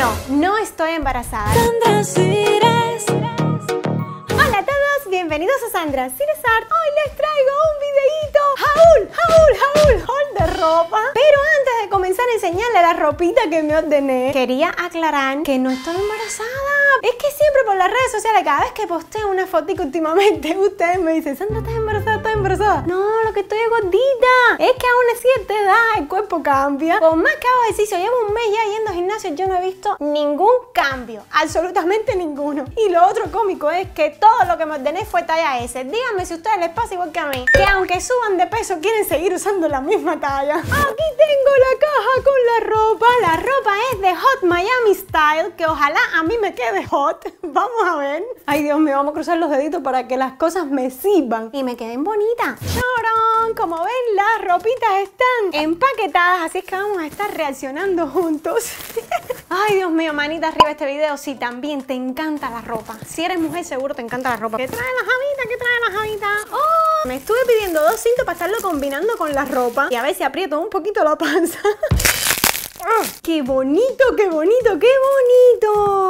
No, no estoy embarazada. Sandra Hola a todos, bienvenidos a Sandra Cires Hoy les traigo un videíto. Jaúl, jaúl, jaúl, haul de ropa. Pero antes de comenzar a enseñarle la ropita que me ordené, quería aclarar que no estoy embarazada. Es que siempre por las redes sociales, cada vez que posteo una fotito últimamente, ustedes me dicen, Sandra, ¿estás embarazada? No, lo que estoy es gordita. Es que aún una cierta edad el cuerpo cambia. Por más que hago ejercicio, llevo un mes ya yendo al gimnasio, yo no he visto ningún cambio. Absolutamente ninguno. Y lo otro cómico es que todo lo que me ordené fue talla S. Díganme si a ustedes les pasa igual que a mí. Que aunque suban de peso, quieren seguir usando la misma talla. Aquí tengo la caja con la ropa. La ropa es de Hot Miami Style, que ojalá a mí me quede hot. Vamos a ver. Ay, Dios me vamos a cruzar los deditos para que las cosas me sirvan y me queden bonitas. ¡Chorón! Como ven, las ropitas están empaquetadas, así es que vamos a estar reaccionando juntos. Ay, Dios mío, manita arriba este video si también te encanta la ropa. Si eres mujer, seguro te encanta la ropa. ¿Qué trae la javita? ¿Qué trae la javita? Oh, me estuve pidiendo dos cintos para estarlo combinando con la ropa y a ver si aprieto un poquito la panza. Ah, ¡Qué bonito, qué bonito, qué bonito!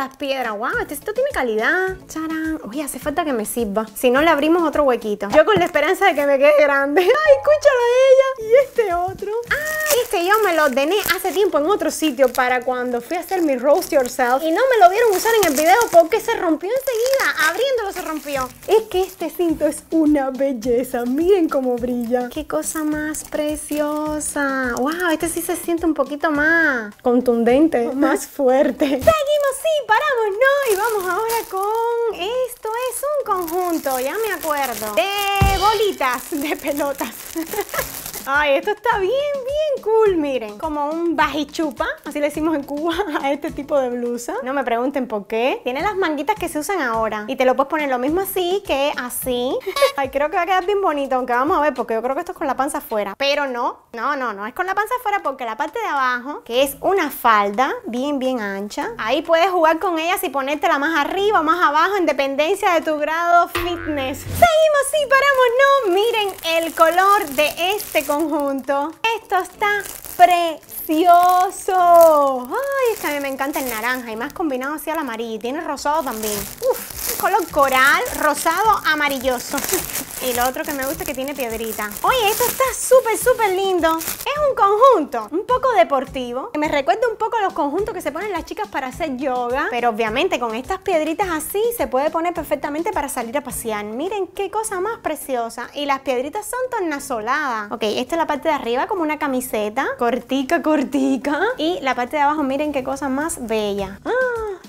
las piedras. Este- ¡Wow! Esto tiene calidad. ¡Charán! Uy, hace falta que me sirva. Si no, le abrimos otro huequito. Yo con la esperanza de que me quede grande. ¡Ay, escúchala a ella! Y este otro. Ah, este yo me lo ordené hace tiempo en otro sitio para cuando fui a hacer mi Roast Yourself y no me lo vieron usar en el video porque se rompió enseguida, abriéndolo se rompió. Es que este cinto es una belleza, miren cómo brilla. ¡Qué cosa más preciosa! ¡Wow! Este sí se siente un poquito más contundente, más fuerte. Seguimos, sí, paramos, no, y vamos ahora con... Esto es un conjunto, ya me acuerdo, de bolitas de pelotas. Ay, esto está bien, bien cool, miren. Como un bajichupa, así le decimos en Cuba a este tipo de blusa. No me pregunten por qué. Tiene las manguitas que se usan ahora. Y te lo puedes poner lo mismo así que así. Ay, creo que va a quedar bien bonito, aunque vamos a ver, porque yo creo que esto es con la panza afuera. Pero no, no, no, no es con la panza afuera porque la parte de abajo, que es una falda bien, bien ancha, ahí puedes jugar con ellas y ponértela más arriba o más abajo en dependencia de tu grado fitness. Seguimos y paramos, no. Miren el color de este conjunto. Esto está precioso. Ay, es a mí me encanta el naranja y más combinado así al amarillo. Tiene rosado también. Uf, color coral, rosado, amarilloso. Y lo otro que me gusta es que tiene piedrita. Oye, esto está súper, súper lindo. Es un conjunto un poco deportivo, que me recuerda un poco a los conjuntos que se ponen las chicas para hacer yoga. Pero obviamente con estas piedritas así se puede poner perfectamente para salir a pasear. Miren qué cosa más preciosa. Y las piedritas son tornasoladas. Ok, esta es la parte de arriba como una camiseta. Cortica, cortica. Y la parte de abajo, miren qué cosa más bella. ¡Ah!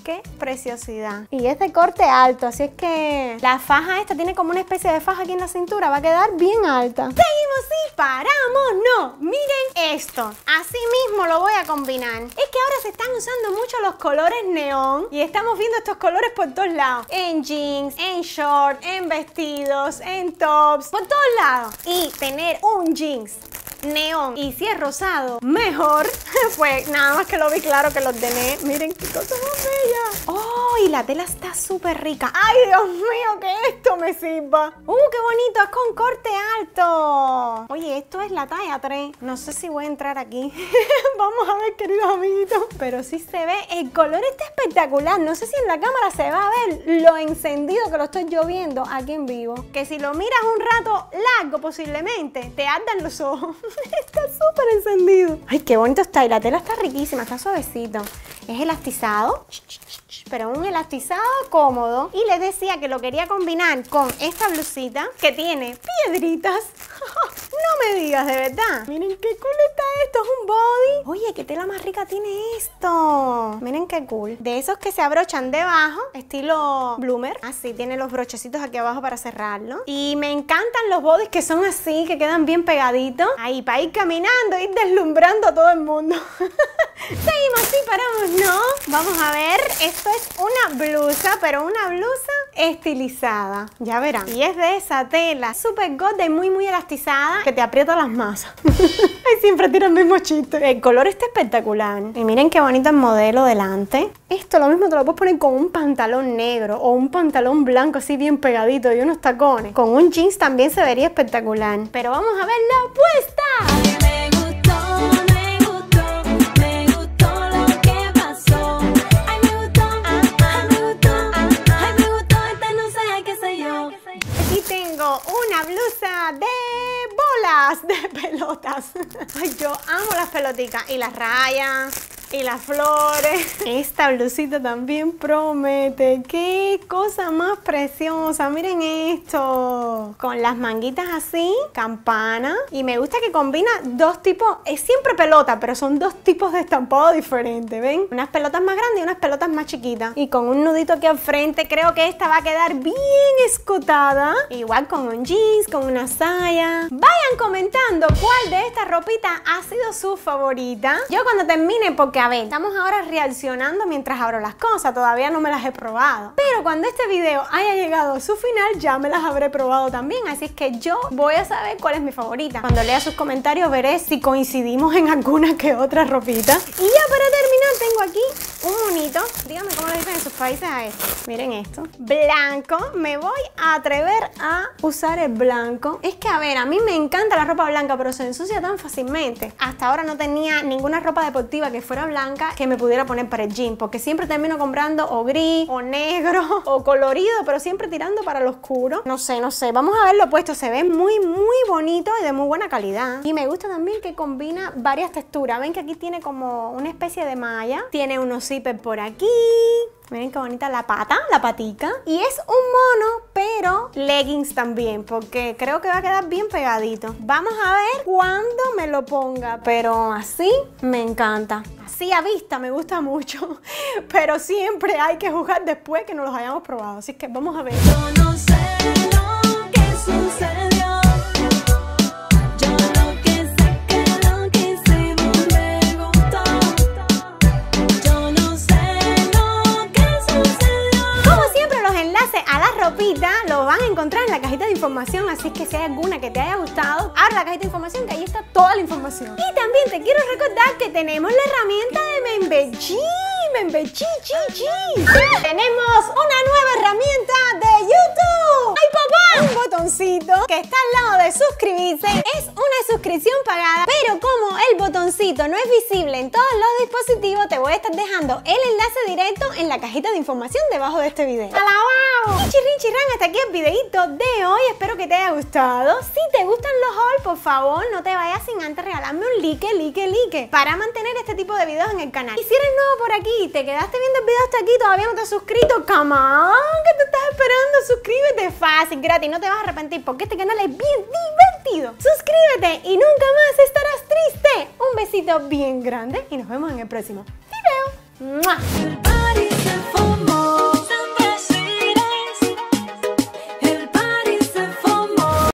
¡Qué preciosidad! Y es de corte alto, así es que la faja esta tiene como una especie de faja aquí en cintura va a quedar bien alta. Seguimos y paramos, no. Miren esto. Así mismo lo voy a combinar. Es que ahora se están usando mucho los colores neón y estamos viendo estos colores por todos lados. En jeans, en shorts, en vestidos, en tops, por todos lados. Y tener un jeans neón y si es rosado, mejor. pues nada más que lo vi claro que los de Miren qué cosa más bella. ¡Oh! y la tela está súper rica! ¡Ay, Dios mío, que esto me sirva! ¡Uh, qué bonito! Es con corte alto. Oye, esto es la talla 3. No sé si voy a entrar aquí. Vamos a ver, queridos amiguitos. Pero sí se ve. El color está espectacular. No sé si en la cámara se va a ver lo encendido que lo estoy lloviendo aquí en vivo. Que si lo miras un rato largo posiblemente, te ardan los ojos. está súper encendido. ¡Ay, qué bonito está! Y la tela está riquísima, está suavecito. Es elastizado. Pero un elastizado cómodo y les decía que lo quería combinar con esta blusita que tiene piedritas. No me digas, de verdad. Miren qué cool está esto, es un body. Oye, qué tela más rica tiene esto. Miren qué cool. De esos que se abrochan debajo, estilo bloomer. Así, tiene los brochecitos aquí abajo para cerrarlo. Y me encantan los bodies que son así, que quedan bien pegaditos. Ahí, para ir caminando, ir deslumbrando a todo el mundo. Seguimos, sí, paramos, no. Vamos a ver, esto es una blusa, pero una blusa estilizada. Ya verán. Y es de esa tela, súper gorda y muy, muy elastizada te aprieta las masas. Ay, siempre tiran el mismo chiste. El color está espectacular. Y miren qué bonito el modelo delante. Esto lo mismo te lo puedes poner con un pantalón negro o un pantalón blanco así bien pegadito y unos tacones. Con un jeans también se vería espectacular. Pero vamos a ver la apuesta. una blusa de las de pelotas. Ay, yo amo las pelotitas y las rayas y las flores. Esta blusita también promete. ¡Qué cosa más preciosa! Miren esto. Con las manguitas así, campana. Y me gusta que combina dos tipos, es siempre pelota, pero son dos tipos de estampado diferentes, ¿ven? Unas pelotas más grandes y unas pelotas más chiquitas. Y con un nudito aquí al frente, creo que esta va a quedar bien escotada. Igual con un jeans, con una saya. Vayan comentando cuál de estas ropita ha sido su favorita. Yo cuando termine, porque a ver, estamos ahora reaccionando mientras abro las cosas, todavía no me las he probado. Pero cuando este video haya llegado a su final, ya me las habré probado también, así es que yo voy a saber cuál es mi favorita. Cuando lea sus comentarios veré si coincidimos en alguna que otra ropita. Y ya para terminar tengo aquí un bonito, díganme cómo lo dicen en sus países a esto. Miren esto, blanco, me voy a atrever a usar el blanco. Es que a ver, a mí me encanta la ropa blanca, pero se ensucia tan fácilmente. Hasta ahora no tenía ninguna ropa deportiva que fuera blanca que me pudiera poner para el jean, porque siempre termino comprando o gris, o negro, o colorido, pero siempre tirando para lo oscuro. No sé, no sé, vamos a verlo puesto, se ve muy, muy bonito y de muy buena calidad. Y me gusta también que combina varias texturas, ven que aquí tiene como una especie de malla, tiene unos por aquí. Miren qué bonita la pata, la patica. Y es un mono, pero leggings también, porque creo que va a quedar bien pegadito. Vamos a ver cuándo me lo ponga, pero así me encanta. Así a vista me gusta mucho, pero siempre hay que jugar después que nos los hayamos probado. Así que vamos a ver. así que si hay alguna que te haya gustado, abre la cajita de información que ahí está toda la información. Y también te quiero recordar que tenemos la herramienta de Membeji membe, chi, chi, chi. Tenemos una nueva herramienta de YouTube. ¡Ay, papá! Un botoncito que está al lado de suscribirse. Es una suscripción pagada, pero como el botoncito no es visible en todos los dispositivos, te voy a estar dejando el enlace directo en la cajita de información debajo de este video. wow! Chirrin, hasta aquí el videito de hoy. Espero que te haya gustado. Si te gustan los hauls, por favor, no te vayas sin antes regalarme un like, like, like para mantener este tipo de videos en el canal. Y si eres nuevo por aquí te quedaste viendo el video hasta aquí, todavía no te has suscrito, come on, ¿qué te estás esperando? Suscríbete fácil, gratis, no te vas a arrepentir porque este canal es bien divertido. Suscríbete y nunca más estarás triste. Un besito bien grande y nos vemos en el próximo video. ¡Mua!